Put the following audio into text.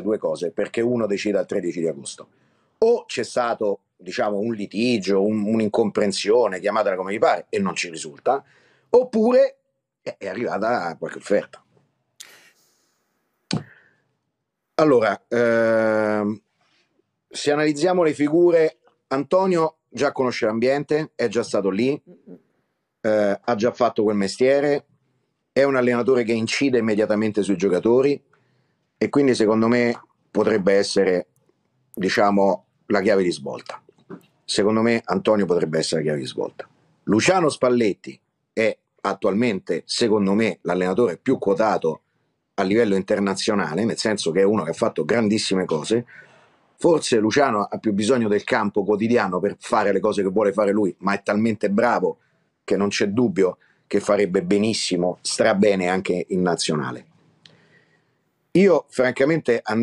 due cose, perché uno decide al 13 di agosto. O c'è stato, diciamo, un litigio, un, un'incomprensione, chiamatela come vi pare, e non ci risulta, oppure è arrivata qualche offerta. Allora, ehm, se analizziamo le figure, Antonio già conosce l'ambiente, è già stato lì, eh, ha già fatto quel mestiere, è un allenatore che incide immediatamente sui giocatori, e quindi secondo me potrebbe essere, diciamo, la chiave di svolta. Secondo me Antonio potrebbe essere la chiave di svolta. Luciano Spalletti è attualmente, secondo me, l'allenatore più quotato a livello internazionale, nel senso che è uno che ha fatto grandissime cose. Forse Luciano ha più bisogno del campo quotidiano per fare le cose che vuole fare lui, ma è talmente bravo che non c'è dubbio che farebbe benissimo, strabene anche in nazionale. Io francamente andrei